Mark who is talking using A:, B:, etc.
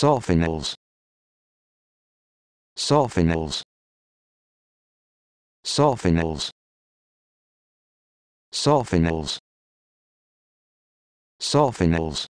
A: sulfonyls sulfonyls sulfonyls sulfonyls sulfonyls